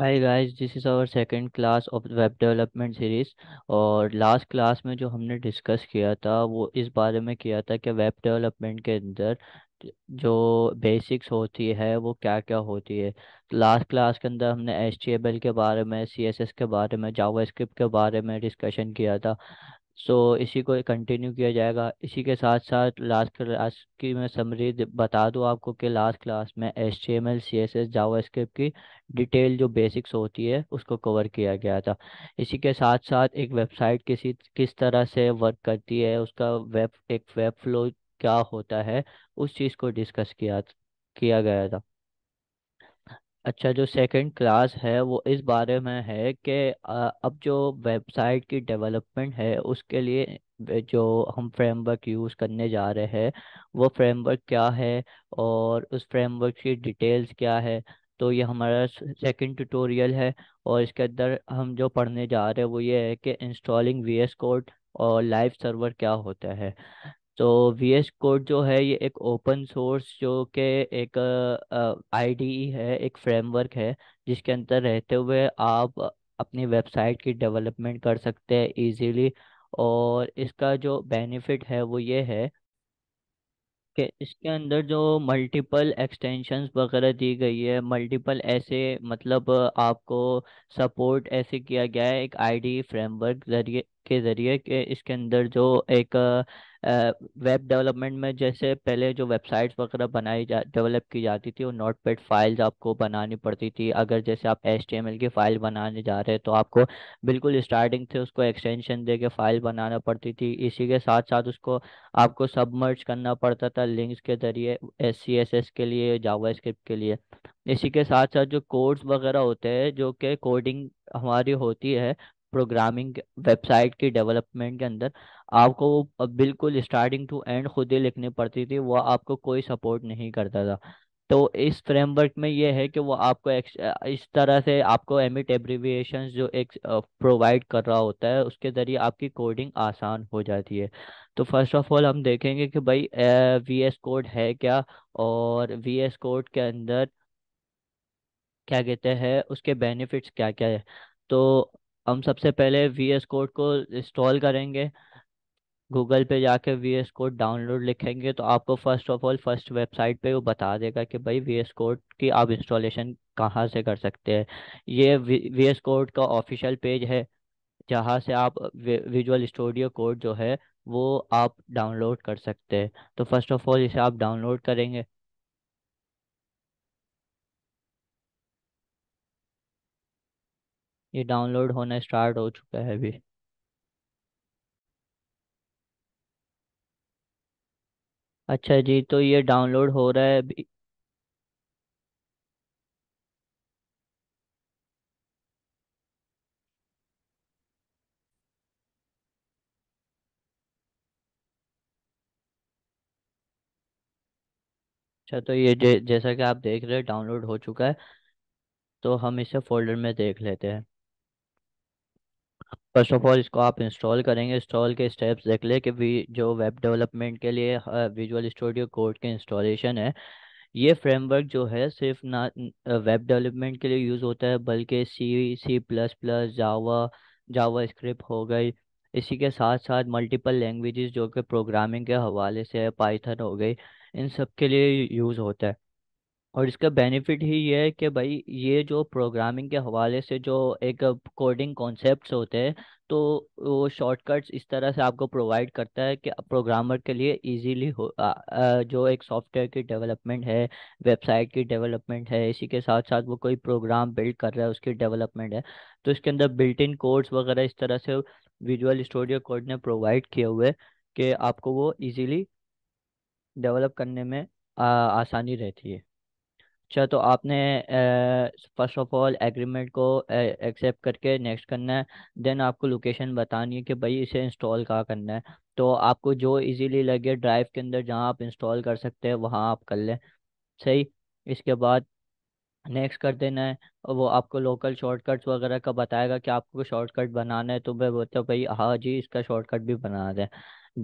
hi guys this is our second class of web development series और last class में जो हमने discuss किया था वो इस बारे में किया था कि वेब डेवलपमेंट के अंदर जो बेसिक्स होती है वो क्या क्या होती है लास्ट क्लास के अंदर हमने एच के बारे में सी के बारे में जावा के बारे में डिस्कशन किया था सो इसी को कंटिन्यू किया जाएगा इसी के साथ साथ लास्ट क्लास की मैं समरी बता दूँ आपको कि लास्ट क्लास में H T M L C S S JavaScript की डिटेल जो बेसिक्स होती है उसको कवर किया गया था इसी के साथ साथ एक वेबसाइट किसी किस तरह से वर्क करती है उसका वेब एक वेब फ्लो क्या होता है उस चीज़ को डिस्कस किया किया गया था अच्छा जो सेकंड क्लास है वो इस बारे में है कि अब जो वेबसाइट की डेवलपमेंट है उसके लिए जो हम फ्रेमवर्क यूज़ करने जा रहे हैं वो फ्रेमवर्क क्या है और उस फ्रेमवर्क की डिटेल्स क्या है तो ये हमारा सेकंड ट्यूटोरियल है और इसके अंदर हम जो पढ़ने जा रहे हैं वो ये है कि इंस्टॉलिंग वी कोड और लाइव सर्वर क्या होता है तो वी एस कोड जो है ये एक ओपन सोर्स जो के एक डी e है एक फ्रेमवर्क है जिसके अंदर रहते हुए आप अपनी वेबसाइट की डेवलपमेंट कर सकते हैं इजीली और इसका जो बेनिफिट है वो ये है कि इसके अंदर जो मल्टीपल एक्सटेंशंस वगैरह दी गई है मल्टीपल ऐसे मतलब आपको सपोर्ट ऐसे किया गया है एक आईडी फ्रेमवर्क e जरिए के ज़रिए कि इसके अंदर जो एक वेब डेवलपमेंट में जैसे पहले जो वेबसाइट्स वगैरह बनाई जा डेवलप की जाती थी वो नोट पैड फाइल्स आपको बनानी पड़ती थी अगर जैसे आप एच की फ़ाइल बनाने जा रहे हैं तो आपको बिल्कुल स्टार्टिंग से उसको एक्सटेंशन दे के फ़ाइल बनाना पड़ती थी इसी के साथ साथ उसको आपको सबमर्ज करना पड़ता था लिंक्स के ज़रिए एस के लिए जावा के लिए इसी के साथ साथ जो कोड्स वगैरह होते हैं जो कि कोडिंग हमारी होती है प्रोग्रामिंग वेबसाइट की डेवलपमेंट के अंदर आपको वो बिल्कुल स्टार्टिंग टू एंड खुद ही लिखनी पड़ती थी वो आपको कोई सपोर्ट नहीं करता था तो इस फ्रेमवर्क में ये है कि वो आपको इस तरह से आपको एमिट एब्रीविएशन जो एक प्रोवाइड कर रहा होता है उसके ज़रिए आपकी कोडिंग आसान हो जाती है तो फर्स्ट ऑफ ऑल हम देखेंगे कि भाई वी एस कोड है क्या और वी एस कोड के अंदर क्या कहते हैं उसके बेनिफिट्स क्या क्या है तो हम सबसे पहले वी एस कोड को इंस्टॉल करेंगे गूगल पे जाके वी एस कोड डाउनलोड लिखेंगे तो आपको first of all first website पे वो बता देगा कि भाई वी एस कोड की आप इंस्टॉलेशन कहाँ से कर सकते हैं ये वी एस कोड का ऑफिशियल पेज है जहाँ से आप विजुअल स्टूडियो कोड जो है वो आप डाउनलोड कर सकते हैं तो फर्स्ट ऑफ ऑल इसे आप डाउनलोड करेंगे ये डाउनलोड होना स्टार्ट हो चुका है अभी अच्छा जी तो ये डाउनलोड हो रहा है अभी अच्छा तो ये जैसा कि आप देख रहे हैं डाउनलोड हो चुका है तो हम इसे फोल्डर में देख लेते हैं फर्स्ट ऑफ ऑल इसको आप इंस्टॉल करेंगे इंस्टॉल के स्टेप्स देख लें कि जो वेब डेवलपमेंट के लिए विजुअल स्टूडियो कोड के इंस्टॉलेशन है ये फ्रेमवर्क जो है सिर्फ ना वेब डेवलपमेंट के लिए यूज़ होता है बल्कि C C plus plus Java JavaScript हो गई इसी के साथ साथ मल्टीपल लैंग्वेजेस जो कि प्रोग्रामिंग के हवाले से है पाइथन हो गई इन सब के लिए यूज़ होता है और इसका बेनिफिट ही ये है कि भाई ये जो प्रोग्रामिंग के हवाले से जो एक कोडिंग कॉन्सेप्ट्स होते हैं तो वो शॉर्टकट्स इस तरह से आपको प्रोवाइड करता है कि प्रोग्रामर के लिए इजीली हो आ, जो एक सॉफ्टवेयर की डेवलपमेंट है वेबसाइट की डेवलपमेंट है इसी के साथ साथ वो कोई प्रोग्राम बिल्ड कर रहा है उसकी डेवलपमेंट है तो इसके अंदर बिल्ट इन कोड्स वगैरह इस तरह से विजुअल स्टूडियो कोड ने प्रोवाइड किए हुए कि आपको वो ईज़ीली डेवलप करने में आ, आसानी रहती है अच्छा तो आपने फर्स्ट ऑफ ऑल एग्रीमेंट को एक्सेप्ट करके नेक्स्ट करना है देन आपको लोकेशन बतानी है कि भाई इसे इंस्टॉल कहाँ करना है तो आपको जो इजीली लगे ड्राइव के अंदर जहाँ आप इंस्टॉल कर सकते हैं वहाँ आप कर लें सही इसके बाद नेक्स्ट कर देना है वो आपको लोकल शॉर्टकट्स वगैरह का बताएगा कि आपको शॉर्टकट बनाना है तो मैं बोलता हूँ भाई हाँ जी इसका शॉर्टकट भी बना दें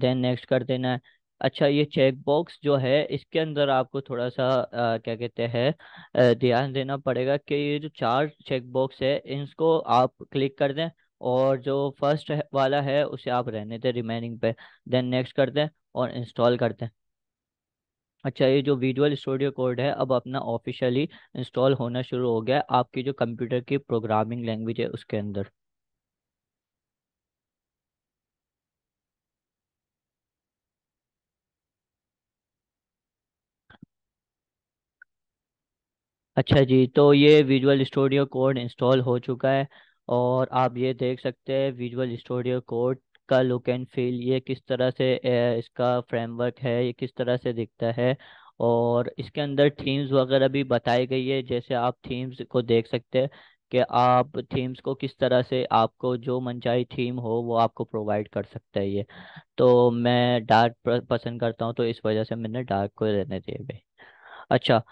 देन नेक्स्ट कर देना है अच्छा ये चेक बॉक्स जो है इसके अंदर आपको थोड़ा सा आ, क्या कहते हैं ध्यान देना पड़ेगा कि ये जो चार चेक बॉक्स है इनको आप क्लिक कर दें और जो फर्स्ट वाला है उसे आप रहने दें रिमेनिंग पे देन नेक्स्ट कर दें और इंस्टॉल कर दें अच्छा ये जो विजुअल स्टूडियो कोड है अब अपना ऑफिशियली इंस्टॉल होना शुरू हो गया आपकी जो कंप्यूटर की प्रोग्रामिंग लैंग्वेज है उसके अंदर अच्छा जी तो ये विजुअल स्टूडियो कोड इंस्टॉल हो चुका है और आप ये देख सकते हैं विजुअल स्टूडियो कोड का लुक एंड फील ये किस तरह से इसका फ्रेमवर्क है ये किस तरह से दिखता है और इसके अंदर थीम्स वगैरह भी बताई गई है जैसे आप थीम्स को देख सकते हैं कि आप थीम्स को किस तरह से आपको जो मनचाही थीम हो वो आपको प्रोवाइड कर सकता है ये तो मैं डार्क पसंद करता हूँ तो इस वजह से मैंने डार्क को रहने दिए भाई अच्छा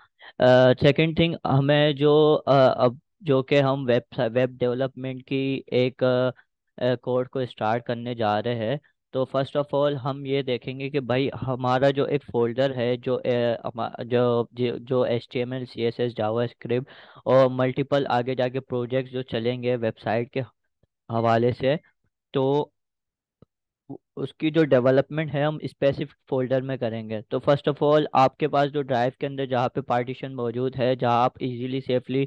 सेकंड थिंग हमें जो अब जो कि हम वेब वेब डेवलपमेंट की एक कोर्स को स्टार्ट करने जा रहे हैं तो फर्स्ट ऑफ ऑल हम ये देखेंगे कि भाई हमारा जो एक फोल्डर है जो जो जो S T M L C S S JavaScript और मल्टीपल आगे जाके प्रोजेक्ट्स जो चलेंगे वेबसाइट के हवाले से तो उसकी जो डेवलपमेंट है हम स्पेसिफिक फोल्डर में करेंगे तो फर्स्ट ऑफ ऑल आपके पास जो ड्राइव के अंदर जहाँ पे पार्टीशन मौजूद है जहाँ आप इजीली सेफली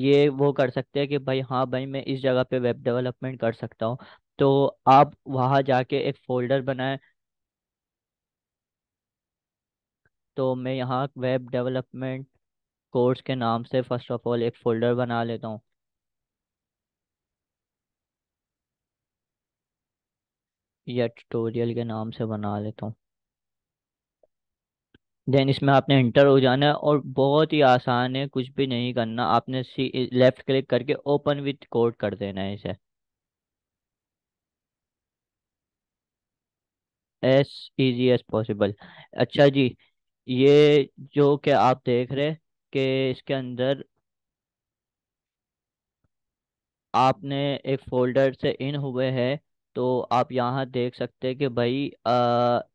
ये वो कर सकते हैं कि भाई हाँ भाई मैं इस जगह पे वेब डेवलपमेंट कर सकता हूँ तो आप वहाँ जाके एक फोल्डर बनाएं तो मैं यहाँ वेब डेवलपमेंट कोर्स के नाम से फर्स्ट ऑफ ऑल एक फोल्डर बना लेता हूँ या ट्यूटोरियल के नाम से बना लेता हूँ देन इसमें आपने इंटर हो जाना है और बहुत ही आसान है कुछ भी नहीं करना आपने सी लेफ्ट क्लिक करके ओपन विथ कोड कर देना है इसे एज इज़ी एज पॉसिबल अच्छा जी ये जो कि आप देख रहे कि इसके अंदर आपने एक फोल्डर से इन हुए हैं तो आप यहाँ देख सकते हैं कि भाई आ,